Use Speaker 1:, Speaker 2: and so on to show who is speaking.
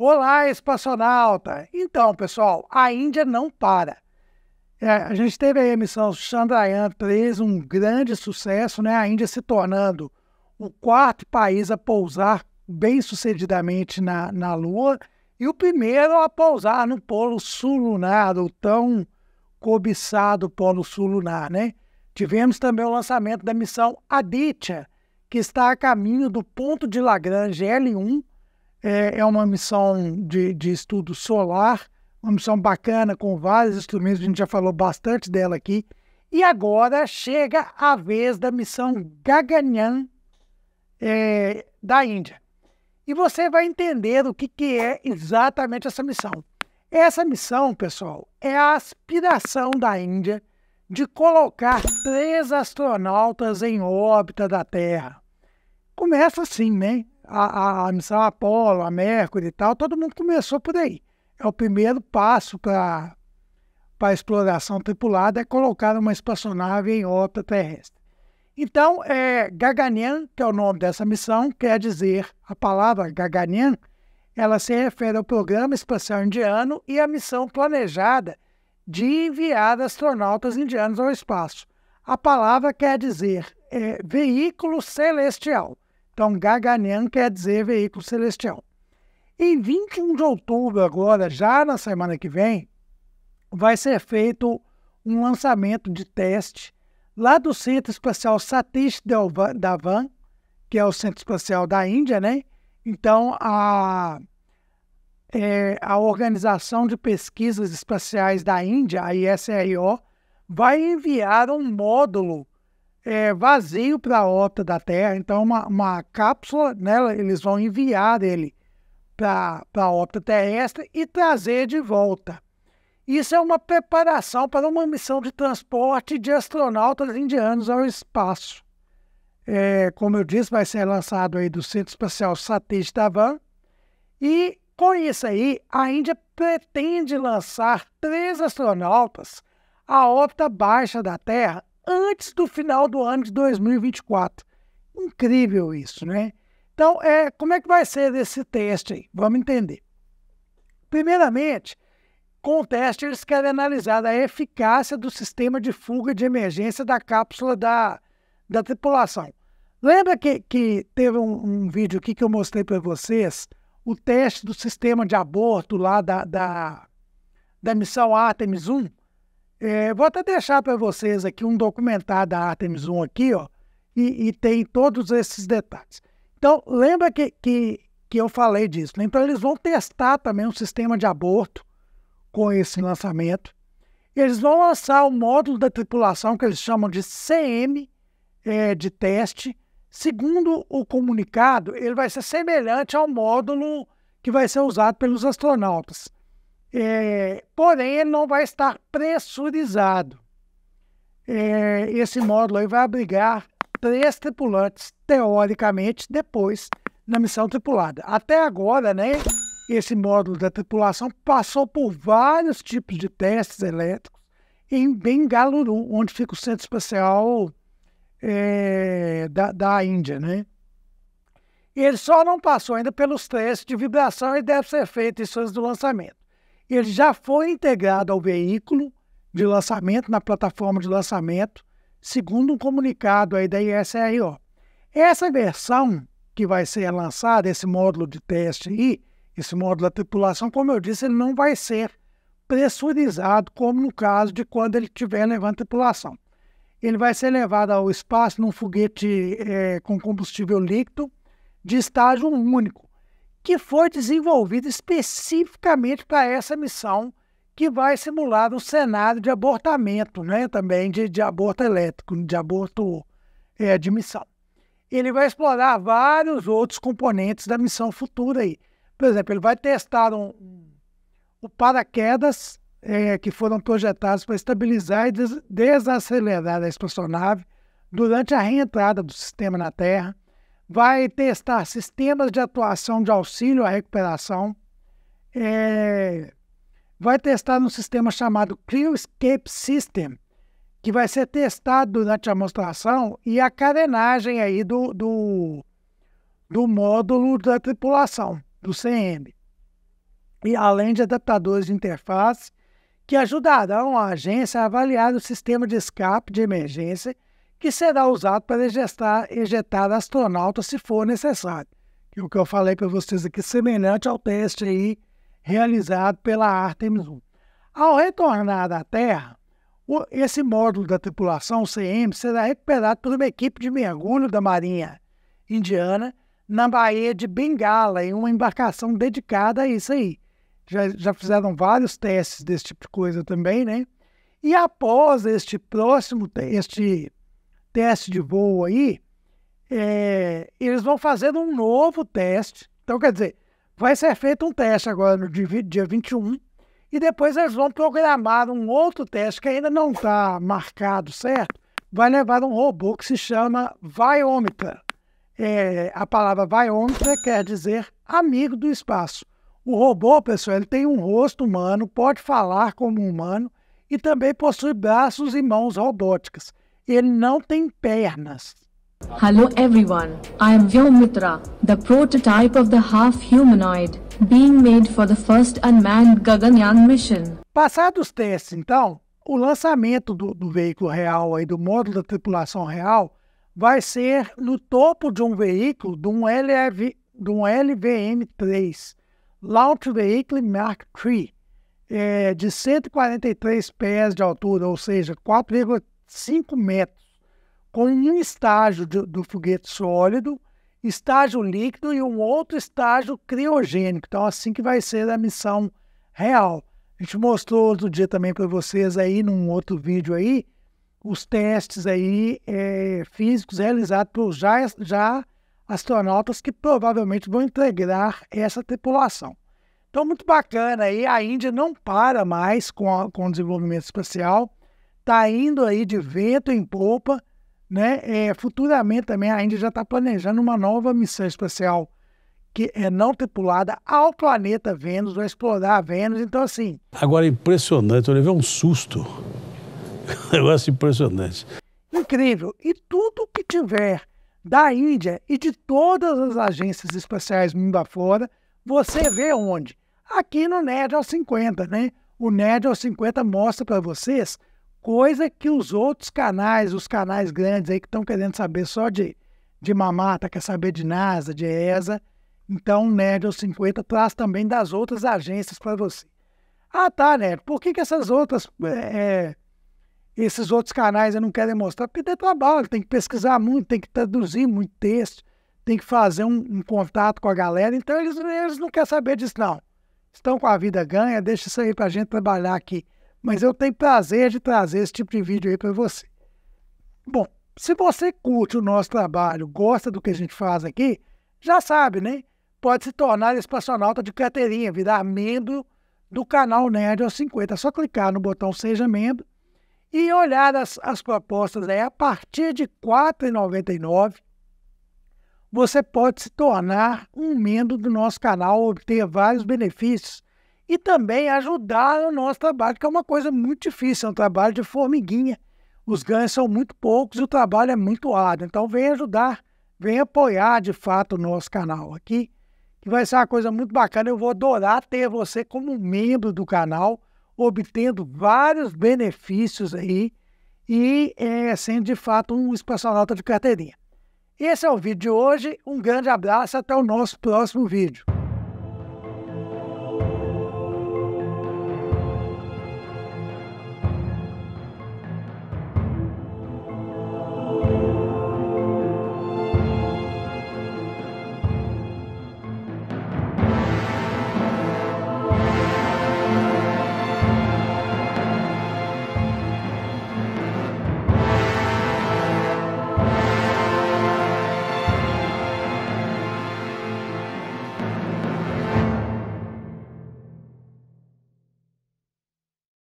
Speaker 1: Olá, espaçonauta! Então, pessoal, a Índia não para. É, a gente teve a missão Chandrayaan 3, um grande sucesso, né? A Índia se tornando o quarto país a pousar bem-sucedidamente na, na Lua e o primeiro a pousar no Polo Sul Lunar, o tão cobiçado Polo Sul Lunar, né? Tivemos também o lançamento da missão Aditya, que está a caminho do ponto de Lagrange L1 é, é uma missão de, de estudo solar, uma missão bacana com vários instrumentos, a gente já falou bastante dela aqui. E agora chega a vez da missão Gaganyan é, da Índia. E você vai entender o que, que é exatamente essa missão. Essa missão, pessoal, é a aspiração da Índia de colocar três astronautas em órbita da Terra. Começa assim, né? a, a, missão Apolo, a Mercury e tal, todo mundo começou por aí. É o primeiro passo para a exploração tripulada, é colocar uma espaçonave em órbita terrestre. Então, é, Gaganian, que é o nome dessa missão, quer dizer, a palavra Gaganian, ela se refere ao programa espacial indiano e à missão planejada de enviar astronautas indianos ao espaço. A palavra quer dizer é, veículo celestial. Então, Gaganian quer dizer veículo celestial. Em 21 de outubro, agora, já na semana que vem, vai ser feito um lançamento de teste lá do Centro Espacial Satish Dhawan, que é o Centro Espacial da Índia, né? Então, a, é, a Organização de Pesquisas Espaciais da Índia, a ISRO, vai enviar um módulo é, vazio para a órbita da Terra. Então, uma, uma cápsula, né, eles vão enviar ele para a órbita terrestre e trazer de volta. Isso é uma preparação para uma missão de transporte de astronautas indianos ao espaço. É, como eu disse, vai ser lançado aí do Centro Espacial Satish Dhawan. E com isso aí, a Índia pretende lançar três astronautas à órbita baixa da Terra antes do final do ano de 2024. Incrível isso, né? Então, é, como é que vai ser esse teste aí? Vamos entender. Primeiramente, com o teste, eles querem analisar a eficácia do sistema de fuga de emergência da cápsula da, da tripulação. Lembra que, que teve um, um vídeo aqui que eu mostrei para vocês? O teste do sistema de aborto lá da, da, da missão Artemis 1? É, vou até deixar para vocês aqui um documentário da Artemis 1 aqui, ó, e, e tem todos esses detalhes. Então, lembra que, que, que eu falei disso. Né? Então, eles vão testar também um sistema de aborto com esse lançamento. Eles vão lançar o módulo da tripulação, que eles chamam de CM, é, de teste. Segundo o comunicado, ele vai ser semelhante ao módulo que vai ser usado pelos astronautas. É, porém, ele não vai estar pressurizado. É, esse módulo aí vai abrigar três tripulantes, teoricamente, depois na missão tripulada. Até agora, né, esse módulo da tripulação passou por vários tipos de testes elétricos em Bengaluru, onde fica o Centro Espacial é, da, da Índia, né? Ele só não passou ainda pelos testes de vibração e deve ser feito em antes do lançamento ele já foi integrado ao veículo de lançamento, na plataforma de lançamento, segundo um comunicado aí da ISRO. Essa versão que vai ser lançada, esse módulo de teste aí, esse módulo da tripulação, como eu disse, ele não vai ser pressurizado, como no caso de quando ele estiver levando tripulação. Ele vai ser levado ao espaço num foguete é, com combustível líquido de estágio único, que foi desenvolvido especificamente para essa missão, que vai simular um cenário de abortamento, né? também de, de aborto elétrico, de aborto é, de missão. Ele vai explorar vários outros componentes da missão futura aí. Por exemplo, ele vai testar um, o paraquedas é, que foram projetados para estabilizar e des desacelerar a espaçonave durante a reentrada do sistema na Terra vai testar sistemas de atuação de auxílio à recuperação, é, vai testar um sistema chamado Escape System, que vai ser testado durante a demonstração e a carenagem aí do, do, do módulo da tripulação, do CM. E além de adaptadores de interface, que ajudarão a agência a avaliar o sistema de escape de emergência que será usado para ejetar, ejetar astronautas se for necessário. Que o que eu falei para vocês aqui, semelhante ao teste aí realizado pela Artemis 1. Ao retornar à Terra, o, esse módulo da tripulação CM será recuperado por uma equipe de mergulho da Marinha Indiana na Baía de Bengala, em uma embarcação dedicada a isso aí. Já, já fizeram vários testes desse tipo de coisa também, né? E após este próximo, este teste de voo aí, é, eles vão fazendo um novo teste. Então, quer dizer, vai ser feito um teste agora no dia, dia 21, e depois eles vão programar um outro teste que ainda não está marcado certo. Vai levar um robô que se chama Viômeter. É, a palavra Viômeter quer dizer amigo do espaço. O robô, pessoal, ele tem um rosto humano, pode falar como um humano e também possui braços e mãos robóticas. Ele não tem pernas. Hello everyone, I am Vyomitra, the prototype of the half-humanoid, being made for the first unmanned Gaganyaan mission. Passados os testes, então, o lançamento do, do veículo real, aí, do módulo da tripulação real, vai ser no topo de um veículo, de um, LV, de um LVM-3, Launch Vehicle Mark III, é, de 143 pés de altura, ou seja, 4,3 5 metros, com um estágio de, do foguete sólido, estágio líquido e um outro estágio criogênico. Então, assim que vai ser a missão real. A gente mostrou outro dia também para vocês aí, num outro vídeo aí, os testes aí é, físicos realizados por já, já astronautas que provavelmente vão integrar essa tripulação. Então, muito bacana aí. A Índia não para mais com, a, com o desenvolvimento espacial está indo aí de vento em popa, né? É, futuramente também a Índia já está planejando uma nova missão espacial que é não tripulada ao planeta Vênus, vai explorar a Vênus, então assim. Agora impressionante, eu levei um susto. Um negócio impressionante. Incrível. E tudo que tiver da Índia e de todas as agências espaciais mundo afora, você vê onde? Aqui no Nerd 50, né? O Nerd 50 mostra para vocês coisa que os outros canais, os canais grandes aí que estão querendo saber só de, de mamata, quer saber de NASA, de ESA. Então, o Nerd aos 50 traz também das outras agências para você. Ah, tá, Nerd, por que, que essas outras, é, é esses outros canais eu não querem é mostrar? Porque tem trabalho, tem que pesquisar muito, tem que traduzir muito texto, tem que fazer um, um contato com a galera. Então, eles, eles não querem saber disso, não. Estão com a vida ganha, deixa isso aí para a gente trabalhar aqui mas eu tenho prazer de trazer esse tipo de vídeo aí para você. Bom, se você curte o nosso trabalho, gosta do que a gente faz aqui, já sabe, né? Pode se tornar espaçonauta de carteirinha, virar membro do canal Nerd aos 50. É só clicar no botão Seja Membro e olhar as, as propostas aí. Né? A partir de R$ 4,99, você pode se tornar um membro do nosso canal, obter vários benefícios e também ajudar o nosso trabalho, que é uma coisa muito difícil, é um trabalho de formiguinha. Os ganhos são muito poucos e o trabalho é muito árduo. Então, vem ajudar, vem apoiar de fato o nosso canal aqui, que vai ser uma coisa muito bacana. Eu vou adorar ter você como membro do canal, obtendo vários benefícios aí e é, sendo de fato um espaçonauta de carteirinha. Esse é o vídeo de hoje. Um grande abraço até o nosso próximo vídeo.